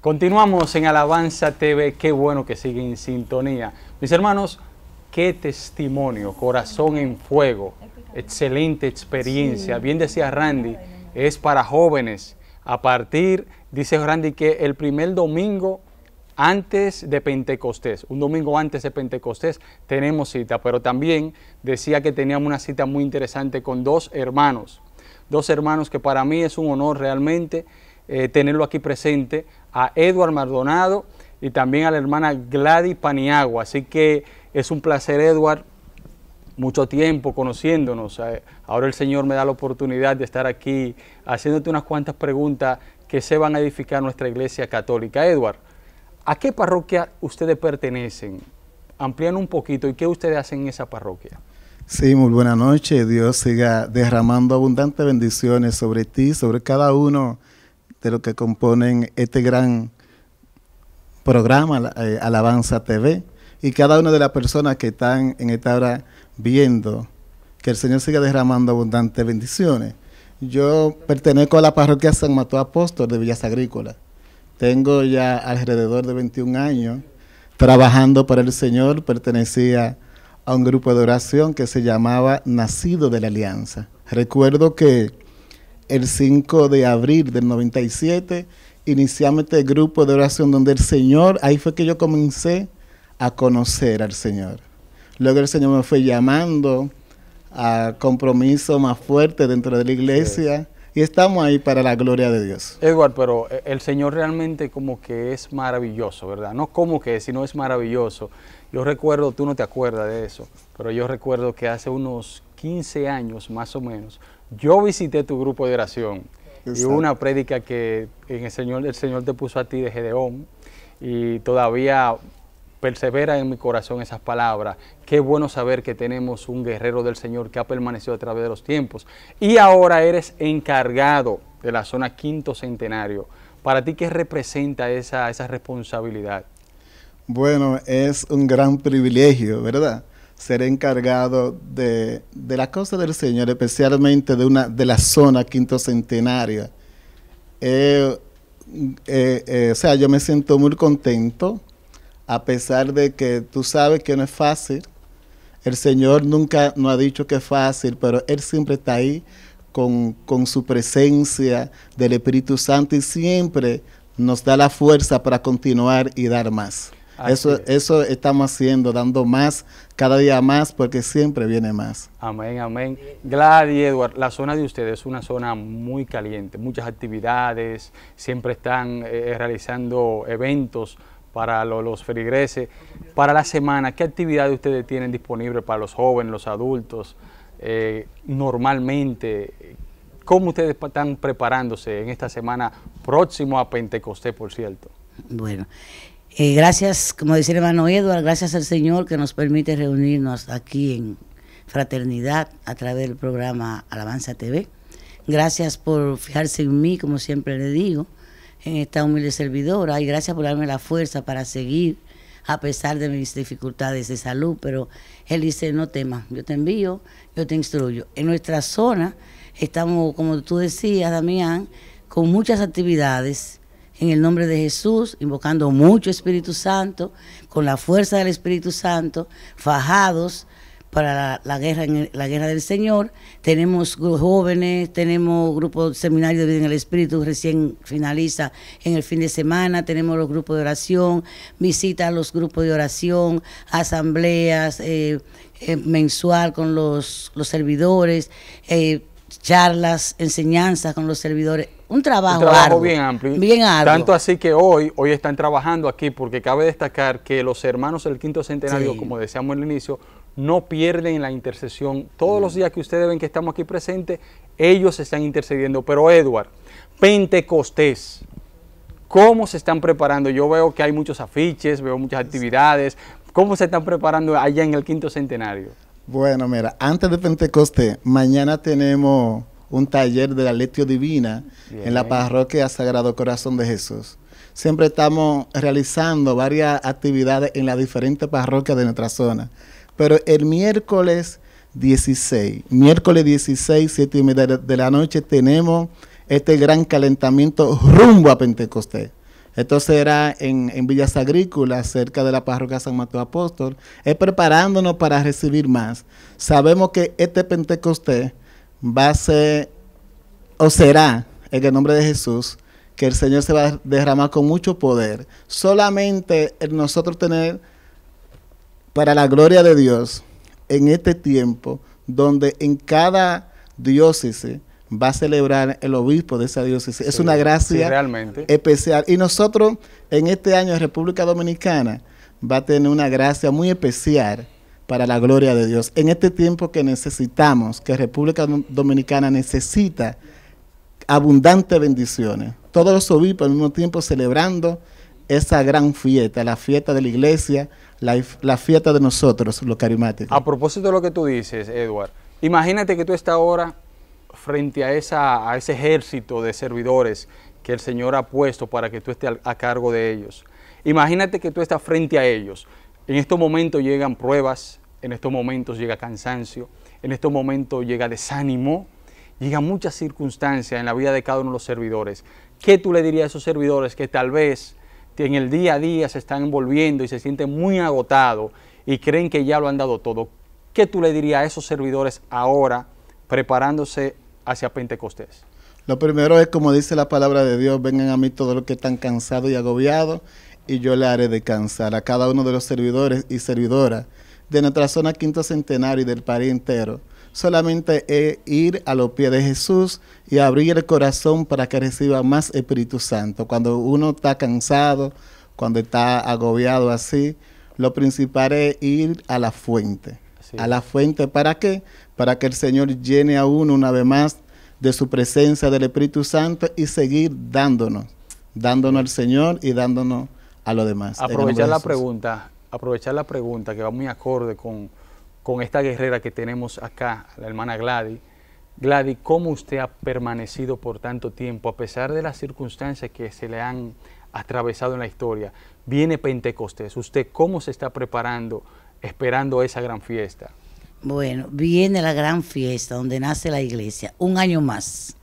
Continuamos en Alabanza TV, qué bueno que sigue en sintonía. Mis hermanos, qué testimonio, corazón en fuego, excelente experiencia. Bien decía Randy, es para jóvenes. A partir, dice Randy, que el primer domingo antes de Pentecostés, un domingo antes de Pentecostés, tenemos cita, pero también decía que teníamos una cita muy interesante con dos hermanos, dos hermanos que para mí es un honor realmente eh, tenerlo aquí presente, a Eduard Maldonado y también a la hermana Gladys Paniagua. Así que es un placer, Eduard, mucho tiempo conociéndonos. Eh, ahora el Señor me da la oportunidad de estar aquí haciéndote unas cuantas preguntas que se van a edificar nuestra iglesia católica. Edward, ¿a qué parroquia ustedes pertenecen? Amplían un poquito y qué ustedes hacen en esa parroquia. Sí, muy buena noche. Dios siga derramando abundantes bendiciones sobre ti, sobre cada uno de lo que componen este gran programa eh, Alabanza TV y cada una de las personas que están en esta hora viendo que el Señor siga derramando abundantes bendiciones. Yo pertenezco a la parroquia San Mató Apóstol de Villas Agrícolas. Tengo ya alrededor de 21 años trabajando para el Señor. Pertenecía a un grupo de oración que se llamaba Nacido de la Alianza. Recuerdo que el 5 de abril del 97 iniciamos este grupo de oración donde el Señor, ahí fue que yo comencé a conocer al Señor. Luego el Señor me fue llamando a compromiso más fuerte dentro de la iglesia y estamos ahí para la gloria de Dios. Edward, pero eh, el Señor realmente como que es maravilloso, ¿verdad? No como que, sino es maravilloso. Yo recuerdo, tú no te acuerdas de eso, pero yo recuerdo que hace unos 15 años más o menos, yo visité tu grupo de oración y una prédica que en el Señor, el Señor te puso a ti de Gedeón y todavía persevera en mi corazón esas palabras. Qué bueno saber que tenemos un guerrero del Señor que ha permanecido a través de los tiempos. Y ahora eres encargado de la zona quinto centenario. ¿Para ti qué representa esa, esa responsabilidad? Bueno, es un gran privilegio, ¿verdad? Ser encargado de, la cosa del Señor, especialmente de una de la zona quinto centenario. Eh, eh, eh, o sea, yo me siento muy contento, a pesar de que tú sabes que no es fácil. El Señor nunca nos ha dicho que es fácil, pero Él siempre está ahí con, con su presencia del Espíritu Santo y siempre nos da la fuerza para continuar y dar más eso, eso estamos haciendo, dando más, cada día más, porque siempre viene más. Amén, amén. Gladys, Edward, la zona de ustedes es una zona muy caliente, muchas actividades, siempre están eh, eh, realizando eventos para los feligreses. Para la semana, ¿qué actividades ustedes tienen disponibles para los jóvenes, los adultos? Eh, normalmente, ¿cómo ustedes están preparándose en esta semana próximo a Pentecostés, por cierto? Bueno, eh, gracias, como decía el hermano Eduardo, gracias al Señor que nos permite reunirnos aquí en Fraternidad a través del programa Alabanza TV. Gracias por fijarse en mí, como siempre le digo, en esta humilde servidora y gracias por darme la fuerza para seguir a pesar de mis dificultades de salud, pero él dice, no temas, yo te envío, yo te instruyo. En nuestra zona estamos, como tú decías, Damián, con muchas actividades en el nombre de Jesús, invocando mucho Espíritu Santo, con la fuerza del Espíritu Santo, fajados para la, guerra, en la guerra del Señor. Tenemos jóvenes, tenemos grupos seminario de vida en el Espíritu, recién finaliza en el fin de semana, tenemos los grupos de oración, visitas a los grupos de oración, asambleas eh, eh, mensual con los, servidores. Eh, charlas, enseñanzas con los servidores, un trabajo, un trabajo bien amplio. Bien Tanto así que hoy, hoy están trabajando aquí, porque cabe destacar que los hermanos del quinto centenario, como decíamos el inicio, no pierden la intercesión. Todos los mm. días que ustedes ven que estamos aquí presentes, ellos están intercediendo. Pero Edward, Pentecostés, ¿cómo se están preparando? Yo veo que hay muchos afiches, veo muchas actividades. ¿Cómo se están preparando allá en el quinto centenario? Bueno, mira, antes de Pentecostés, mañana tenemos un taller de la Letio Divina en la parroquia Sagrado Corazón de Jesús. Siempre estamos realizando varias actividades en las diferentes parroquias de nuestra zona. Pero el miércoles 16, miércoles 16, 7 y media de la noche, tenemos este gran calentamiento rumbo a Pentecostés. Esto será en, en, Villas Agrícolas, cerca de la parroquia San Mateo Apóstol. Es preparándonos para recibir más. Sabemos que este Pentecostés va a ser o será en el nombre de Jesús que el Señor se va a derramar con mucho poder. Solamente nosotros tener para la gloria de Dios en este tiempo donde en cada diócesis va a celebrar el obispo de esa diócesis. es una gracia realmente. especial. Y nosotros en este año de República Dominicana va a tener una gracia muy especial para la gloria de Dios. En este tiempo que necesitamos, que República Dominicana necesita abundantes bendiciones. Todos los obispos al mismo tiempo celebrando esa gran fiesta, la fiesta de la iglesia, la, fiesta de nosotros, los carismáticos. A propósito de lo que tú dices, Edward, imagínate que tú estás ahora frente a, esa, ese ejército de servidores que el Señor ha puesto para que tú estés a cargo de ellos. Imagínate que tú estás frente a ellos. En estos momentos llegan pruebas, en estos momentos llega cansancio, en estos momentos llega desánimo, llega muchas circunstancias en la vida de cada uno de los servidores. ¿Qué tú le dirías a esos servidores que tal vez en el día a día se están envolviendo y se sienten muy agotados y creen que ya lo han dado todo? ¿Qué tú le dirías a esos servidores ahora preparándose hacia Pentecostés? Lo primero es como dice la palabra de Dios, vengan a mí todos los que están cansados y agobiados y yo le haré descansar a cada uno de los servidores y servidoras de nuestra zona Quinto Centenario y del país entero. Solamente es ir a los pies de Jesús y abrir el corazón para que reciba más Espíritu Santo. Cuando uno está cansado, cuando está agobiado así, lo principal es ir a la fuente. ¿A la fuente para qué? Para que el Señor llene a uno una vez más de su presencia del Espíritu Santo y seguir dándonos, dándonos al Señor y dándonos a los demás. Aprovechar la pregunta, aprovechar la pregunta que va muy acorde con, esta guerrera que tenemos acá, la hermana Glady. Glady, ¿cómo usted ha permanecido por tanto tiempo a pesar de las circunstancias que se le han atravesado en la historia? Viene Pentecostés, ¿usted cómo se está preparando, esperando esa gran fiesta? Bueno, viene la gran fiesta donde nace la iglesia, un año más.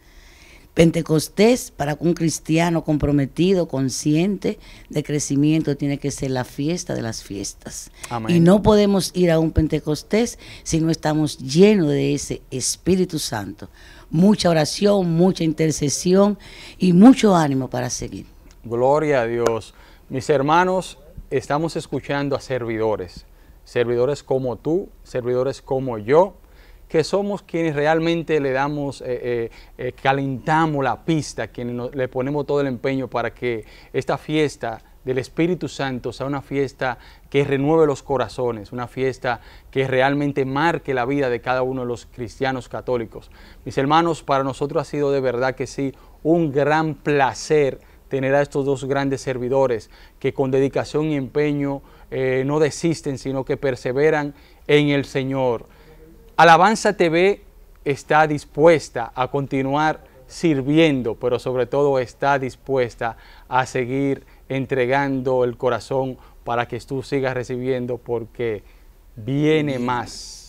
Pentecostés para un cristiano comprometido, consciente de crecimiento, tiene que ser la fiesta de las fiestas. Y no podemos ir a un Pentecostés si no estamos llenos de ese Espíritu Santo. Mucha oración, mucha intercesión y mucho ánimo para seguir. Gloria a Dios. Mis hermanos, estamos escuchando a servidores, servidores como tú, servidores como yo que somos quienes realmente le damos, eh, eh, eh, calentamos la pista, quienes le ponemos todo el empeño para que esta fiesta del Espíritu Santo sea una fiesta que renueve los corazones, una fiesta que realmente marque la vida de cada uno de los cristianos católicos. Mis hermanos, para nosotros ha sido de verdad que sí un gran placer tener a estos dos grandes servidores que con dedicación y empeño no desisten, sino que perseveran en el Señor. Alabanza TV está dispuesta a continuar sirviendo, pero sobre todo está dispuesta a seguir entregando el corazón para que tú sigas recibiendo porque viene más.